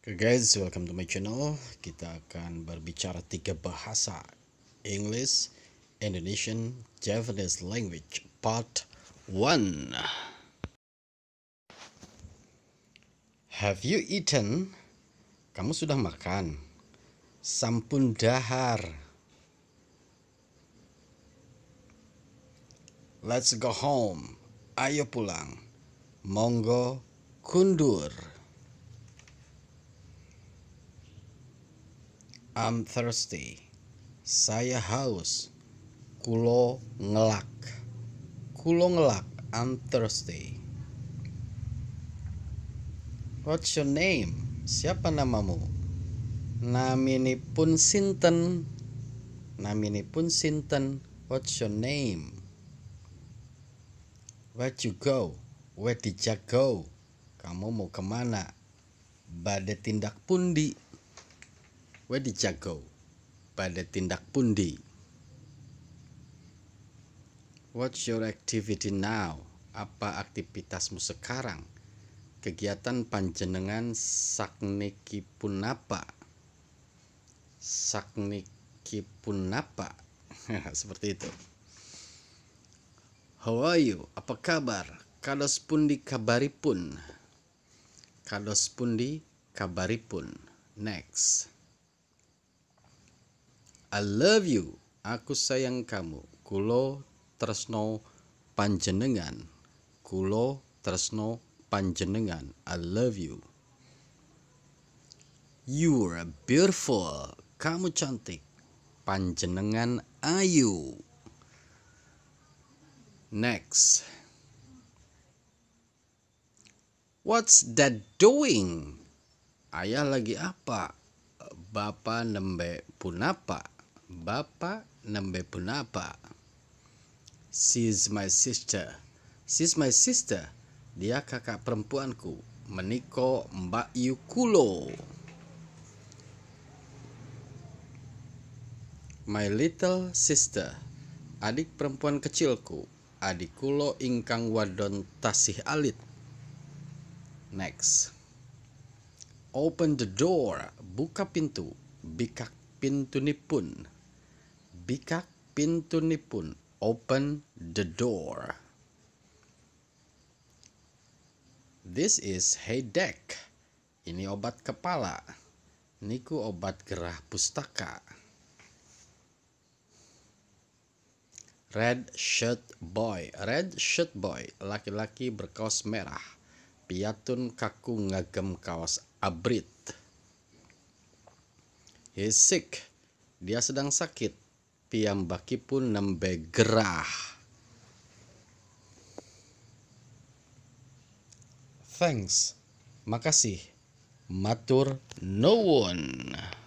Oke okay guys, welcome to my channel. Kita akan berbicara tiga bahasa English, Indonesian, Japanese language part 1. Have you eaten? Kamu sudah makan? Sampun dahar. Let's go home. Ayo pulang. Monggo kundur. I'm thirsty. Saya haus. Kulo ngelak. Kulo ngelak. I'm thirsty. What's your name? Siapa namamu? Namini pun sinten? pun sinten? What's your name? Where you go? Where did you ya go? Kamu mau kemana? Bade tindak pundi wedi jago pada tindak pundi What's your activity now? Apa aktivitasmu sekarang? Kegiatan panjenengan sakniki apa? Sakniki apa? Seperti itu. How are you? Apa kabar? Kados pun. kabaripun. Kados dikabari pun. Next. I love you. Aku sayang kamu. Kulo tresno panjenengan. Kulo tresno panjenengan. I love you. You are beautiful. Kamu cantik. Panjenengan ayu. Next. What's that doing? Ayah lagi apa? Bapak nembek pun apa? Bapa punapa? She's my sister. She's my sister. Dia kakak perempuanku. Meniko Mbak Yukulo. My little sister. Adik perempuan kecilku. adik Kulo ingkang wadon tasih alit. Next. Open the door. Buka pintu. Bikak pintu nipun bikak pintu nipun, open the door this is headache ini obat kepala niku obat gerah pustaka red shirt boy red shirt boy laki-laki berkaos merah piatun kaku ngagem kaos abrit he's sick dia sedang sakit piyambakipun nembe gerah. Thanks. Makasih. Matur nuwun.